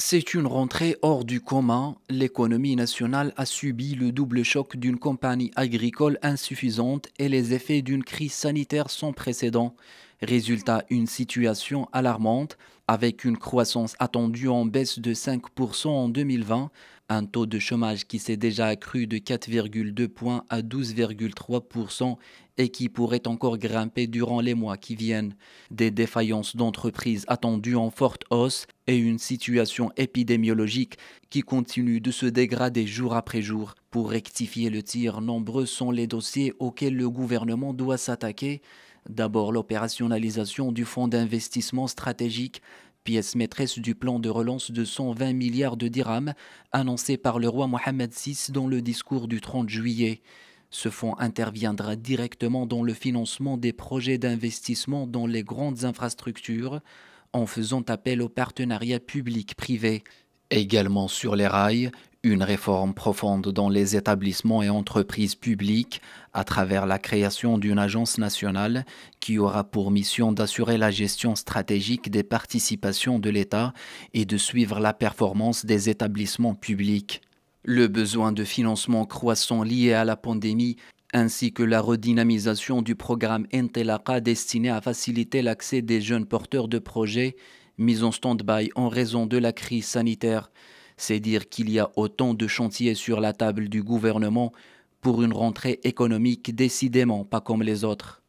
C'est une rentrée hors du commun. L'économie nationale a subi le double choc d'une compagnie agricole insuffisante et les effets d'une crise sanitaire sans précédent. Résultat, une situation alarmante avec une croissance attendue en baisse de 5% en 2020, un taux de chômage qui s'est déjà accru de 4,2 points à 12,3% et qui pourrait encore grimper durant les mois qui viennent, des défaillances d'entreprises attendues en forte hausse et une situation épidémiologique qui continue de se dégrader jour après jour. Pour rectifier le tir, nombreux sont les dossiers auxquels le gouvernement doit s'attaquer D'abord, l'opérationnalisation du fonds d'investissement stratégique, pièce maîtresse du plan de relance de 120 milliards de dirhams annoncé par le roi Mohamed VI dans le discours du 30 juillet. Ce fonds interviendra directement dans le financement des projets d'investissement dans les grandes infrastructures en faisant appel aux partenariats public-privé. Également sur les rails, une réforme profonde dans les établissements et entreprises publiques à travers la création d'une agence nationale qui aura pour mission d'assurer la gestion stratégique des participations de l'État et de suivre la performance des établissements publics. Le besoin de financement croissant lié à la pandémie ainsi que la redynamisation du programme Intelaqa destiné à faciliter l'accès des jeunes porteurs de projets mis en stand-by en raison de la crise sanitaire. C'est dire qu'il y a autant de chantiers sur la table du gouvernement pour une rentrée économique décidément pas comme les autres.